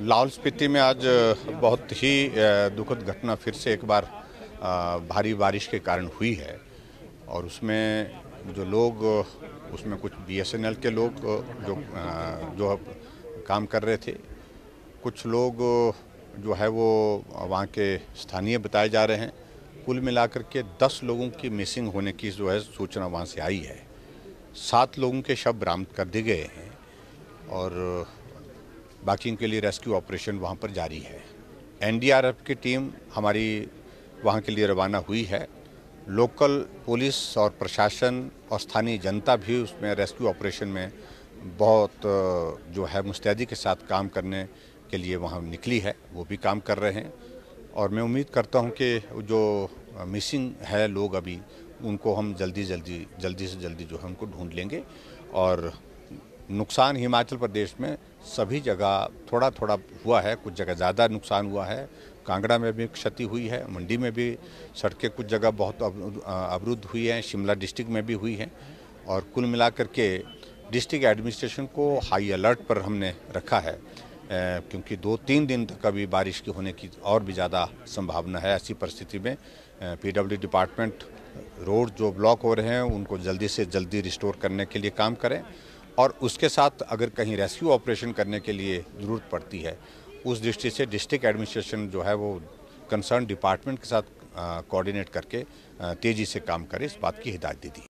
लाहौल स्पीति में आज बहुत ही दुखद घटना फिर से एक बार भारी बारिश के कारण हुई है और उसमें जो लोग उसमें कुछ बीएसएनएल के लोग जो जो काम कर रहे थे कुछ लोग जो है वो वहाँ के स्थानीय बताए जा रहे हैं कुल मिलाकर के दस लोगों की मिसिंग होने की जो है सूचना वहाँ से आई है सात लोगों के शव बरामद कर दिए गए हैं और बाकी के लिए रेस्क्यू ऑपरेशन वहाँ पर जारी है एनडीआरएफ की टीम हमारी वहाँ के लिए रवाना हुई है लोकल पुलिस और प्रशासन और स्थानीय जनता भी उसमें रेस्क्यू ऑपरेशन में बहुत जो है मुस्तैदी के साथ काम करने के लिए वहाँ निकली है वो भी काम कर रहे हैं और मैं उम्मीद करता हूँ कि जो मिसिंग है लोग अभी उनको हम जल्दी जल्दी जल्दी से जल्दी जो है उनको ढूंढ लेंगे और नुकसान हिमाचल प्रदेश में सभी जगह थोड़ा थोड़ा हुआ है कुछ जगह ज़्यादा नुकसान हुआ है कांगड़ा में भी क्षति हुई है मंडी में भी सड़कें कुछ जगह बहुत अवरुद्ध हुई हैं शिमला डिस्ट्रिक्ट में भी हुई हैं और कुल मिलाकर के डिस्ट्रिक्ट एडमिनिस्ट्रेशन को हाई अलर्ट पर हमने रखा है क्योंकि दो तीन दिन तक अभी बारिश की होने की और भी ज़्यादा संभावना है ऐसी परिस्थिति में पीडब्ल्यू डिपार्टमेंट रोड जो ब्लॉक हो रहे हैं उनको जल्दी से जल्दी रिस्टोर करने के लिए काम करें और उसके साथ अगर कहीं रेस्क्यू ऑपरेशन करने के लिए ज़रूरत पड़ती है उस दृष्टि से डिस्ट्रिक्ट एडमिनिस्ट्रेशन जो है वो कंसर्न डिपार्टमेंट के साथ कोऑर्डिनेट करके तेज़ी से काम करे इस बात की हिदायत दी थी